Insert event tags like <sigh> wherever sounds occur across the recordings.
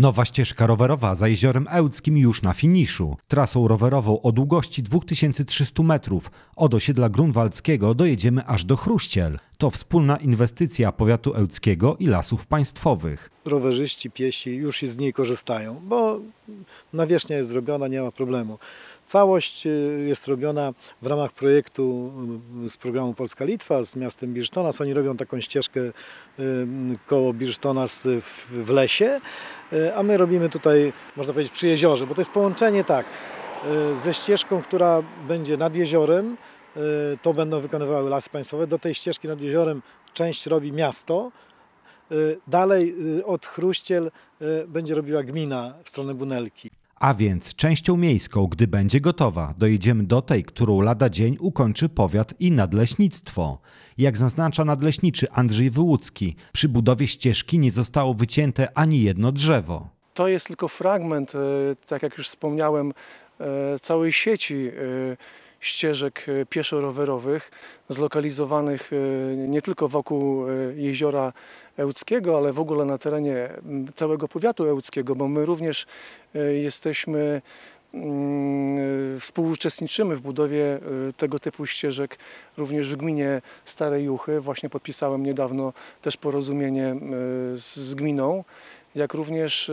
Nowa ścieżka rowerowa za Jeziorem Ełckim już na finiszu. Trasą rowerową o długości 2300 metrów od osiedla Grunwaldzkiego dojedziemy aż do Chruściel to wspólna inwestycja powiatu ełckiego i lasów państwowych. Rowerzyści, piesi już z niej korzystają, bo nawierzchnia jest zrobiona, nie ma problemu. Całość y, jest robiona w ramach projektu y, z programu Polska-Litwa z miastem Birsztonas. Oni robią taką ścieżkę y, koło Birsztonas w lesie, a my robimy tutaj, można powiedzieć, przy jeziorze, bo to jest połączenie tak, ze ścieżką, która będzie nad jeziorem, Y, to będą wykonywały lasy państwowe. Do tej ścieżki nad jeziorem część robi miasto. Y, dalej y, od Chruściel będzie robiła gmina w stronę Bunelki. A więc częścią miejską, gdy będzie gotowa, dojedziemy do tej, którą lada dzień ukończy powiat i nadleśnictwo. Jak zaznacza nadleśniczy Andrzej Wyłucki, przy budowie ścieżki nie zostało wycięte ani jedno drzewo. To jest tylko fragment, tak jak już wspomniałem, całej sieci ścieżek e, pieszo-rowerowych zlokalizowanych e, nie tylko wokół e, jeziora Ełckiego, ale w ogóle na terenie całego powiatu ełckiego, bo my również jesteśmy mm, współuczestniczymy w budowie tego typu ścieżek również w gminie Stare Juchy. Właśnie podpisałem niedawno też porozumienie z gminą jak również e,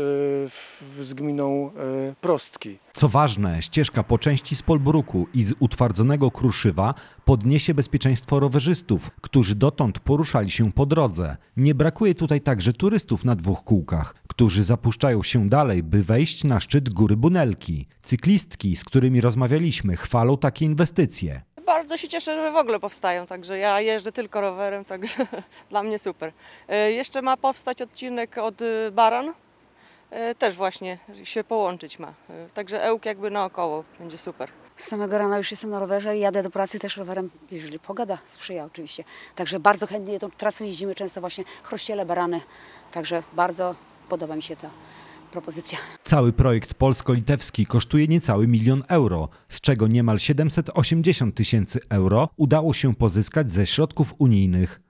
z gminą e, Prostki. Co ważne, ścieżka po części z Polbruku i z utwardzonego Kruszywa podniesie bezpieczeństwo rowerzystów, którzy dotąd poruszali się po drodze. Nie brakuje tutaj także turystów na dwóch kółkach, którzy zapuszczają się dalej, by wejść na szczyt góry Bunelki. Cyklistki, z którymi rozmawialiśmy, chwalą takie inwestycje bardzo się cieszę, że w ogóle powstają, także ja jeżdżę tylko rowerem, <laughs> także dla mnie super. E, jeszcze ma powstać odcinek od e, Baran, e, też właśnie się połączyć ma, także Ełk jakby naokoło, będzie super. Z samego rana już jestem na rowerze i jadę do pracy też rowerem, jeżeli pogoda sprzyja oczywiście. Także bardzo chętnie tą trasą jeździmy często właśnie chrościele, barany, także bardzo podoba mi się to propozycja. Cały projekt polsko-litewski kosztuje niecały milion euro, z czego niemal 780 tysięcy euro udało się pozyskać ze środków unijnych.